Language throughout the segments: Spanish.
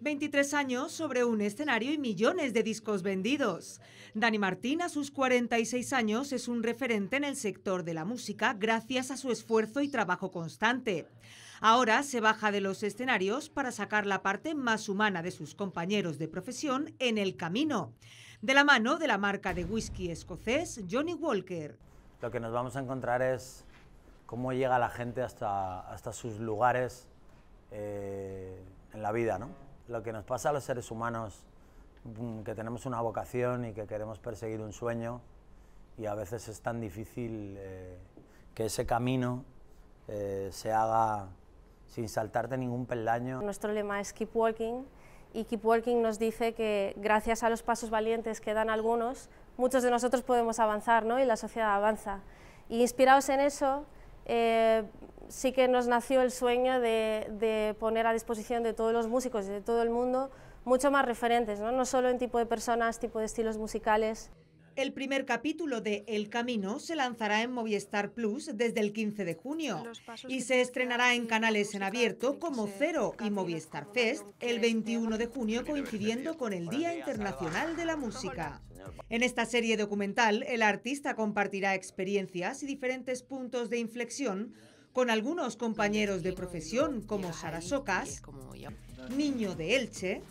23 años sobre un escenario y millones de discos vendidos. Dani Martín, a sus 46 años, es un referente en el sector de la música gracias a su esfuerzo y trabajo constante. Ahora se baja de los escenarios para sacar la parte más humana de sus compañeros de profesión en el camino, de la mano de la marca de whisky escocés Johnny Walker. Lo que nos vamos a encontrar es cómo llega la gente hasta, sus lugares eh, en la vida, ¿no? lo que nos pasa a los seres humanos mm, que tenemos una vocación y que queremos perseguir un sueño y a veces es tan difícil eh, que ese camino eh, se haga sin saltarte ningún peldaño. Nuestro lema es Keep Walking y Keep Walking nos dice que gracias a los pasos valientes que dan algunos, muchos de nosotros podemos avanzar ¿no? y la sociedad avanza. Y inspirados en eso, eh, sí que nos nació el sueño de, poner a disposición de todos los músicos y de todo el mundo mucho más referentes, ¿no? no solo en tipo de personas, tipo de estilos musicales. El primer capítulo de El Camino se lanzará en Movistar Plus desde el 15 de junio y se estrenará en canales en abierto como Cero y Movistar Fest el 21 de junio coincidiendo con el Día Internacional de la Música. En esta serie documental, el artista compartirá experiencias y diferentes puntos de inflexión con algunos compañeros de profesión como Sara Socas, Niño de Elche,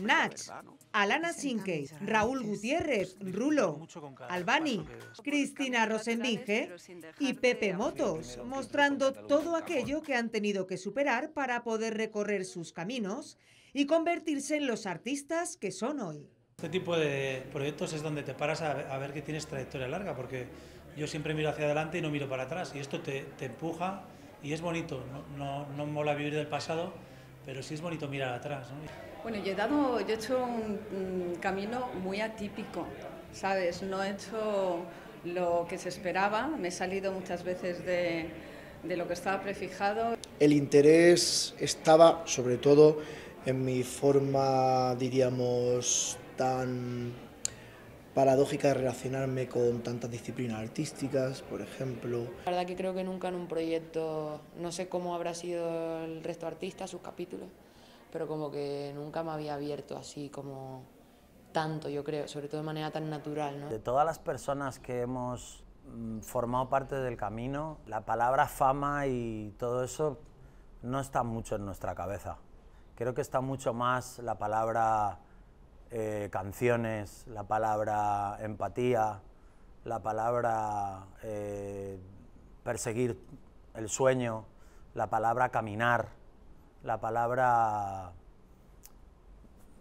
Nach, Alana Sinke, Raúl Gutiérrez, Rulo, Albani, Cristina Rosendinge y Pepe Motos, mostrando todo aquello que han tenido que superar para poder recorrer sus caminos y convertirse en los artistas que son hoy. Este tipo de proyectos es donde te paras a ver que tienes trayectoria larga, porque yo siempre miro hacia adelante y no miro para atrás, y esto te, empuja y es bonito, no, no, no, mola vivir del pasado, pero sí es bonito mirar atrás. Bueno, yo he, dado, yo he hecho un camino muy atípico, ¿sabes? No he hecho lo que se esperaba, me he salido muchas veces de, de lo que estaba prefijado. El interés estaba sobre todo en mi forma, diríamos, tan paradójica de relacionarme con tantas disciplinas artísticas, por ejemplo. La verdad que creo que nunca en un proyecto, no sé cómo habrá sido el resto de artistas, sus capítulos, pero como que nunca me había abierto así como tanto, yo creo, sobre todo de manera tan natural. ¿no? De todas las personas que hemos mm, formado parte del camino, la palabra fama y todo eso no está mucho en nuestra cabeza. Creo que está mucho más la palabra eh, canciones, la palabra empatía, la palabra eh, perseguir el sueño, la palabra caminar, la palabra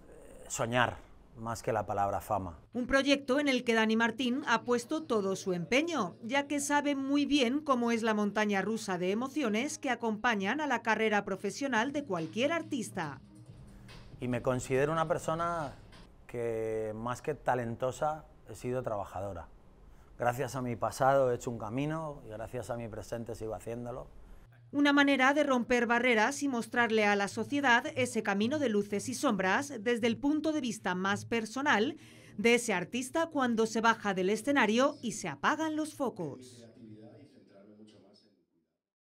eh, soñar, más que la palabra fama. Un proyecto en el que Dani Martín ha puesto todo su empeño, ya que sabe muy bien cómo es la montaña rusa de emociones que acompañan a la carrera profesional de cualquier artista. Y me considero una persona que más que talentosa he sido trabajadora. Gracias a mi pasado he hecho un camino y gracias a mi presente sigo haciéndolo. Una manera de romper barreras y mostrarle a la sociedad ese camino de luces y sombras desde el punto de vista más personal de ese artista cuando se baja del escenario y se apagan los focos.